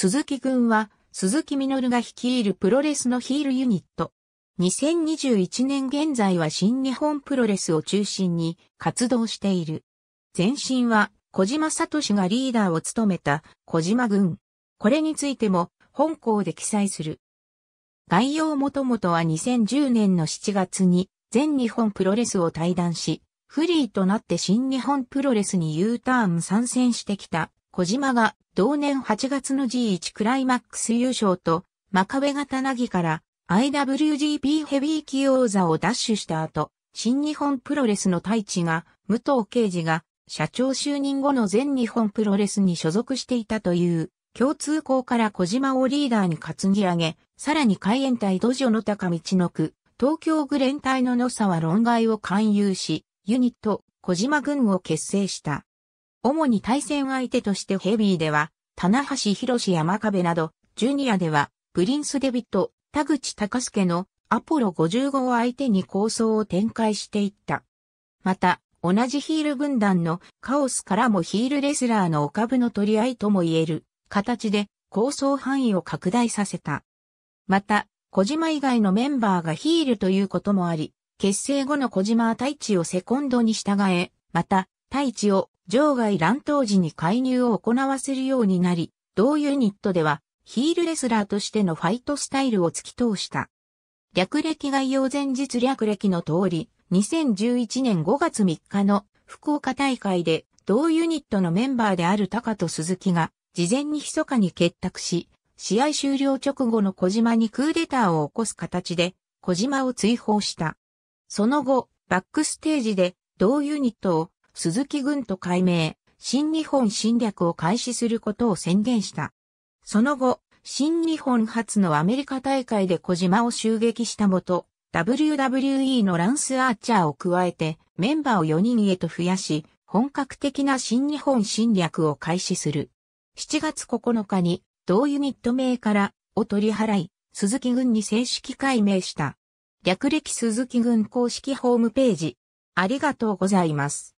鈴木軍は、鈴木みのるが率いるプロレスのヒールユニット。2021年現在は新日本プロレスを中心に活動している。前身は小島聡がリーダーを務めた小島軍。これについても本校で記載する。概要もともとは2010年の7月に全日本プロレスを退団し、フリーとなって新日本プロレスに U ターン参戦してきた小島が同年8月の G1 クライマックス優勝と、真壁型なぎから IWGP ヘビー級王座を奪取した後、新日本プロレスの大地が、武藤敬司が、社長就任後の全日本プロレスに所属していたという、共通項から小島をリーダーに担ぎ上げ、さらに海援隊土壌の高道の区、東京グレン隊の野沢論外を勧誘し、ユニット、小島軍を結成した。主に対戦相手としてヘビーでは、棚橋博士山壁など、ジュニアでは、プリンス・デビット、田口隆介のアポロ55を相手に構想を展開していった。また、同じヒール軍団のカオスからもヒールレスラーのお株の取り合いとも言える形で構想範囲を拡大させた。また、小島以外のメンバーがヒールということもあり、結成後の小島は大地をセコンドに従え、また、大地を場外乱闘時に介入を行わせるようになり、同ユニットではヒールレスラーとしてのファイトスタイルを突き通した。略歴概要前日略歴の通り、2011年5月3日の福岡大会で同ユニットのメンバーである高と鈴木が事前に密かに結託し、試合終了直後の小島にクーデターを起こす形で小島を追放した。その後、バックステージで同ユニットを鈴木軍と改名、新日本侵略を開始することを宣言した。その後、新日本初のアメリカ大会で小島を襲撃したもと、WWE のランス・アーチャーを加えてメンバーを4人へと増やし、本格的な新日本侵略を開始する。7月9日に同ユニット名からを取り払い、鈴木軍に正式改名した。略歴鈴木軍公式ホームページ。ありがとうございます。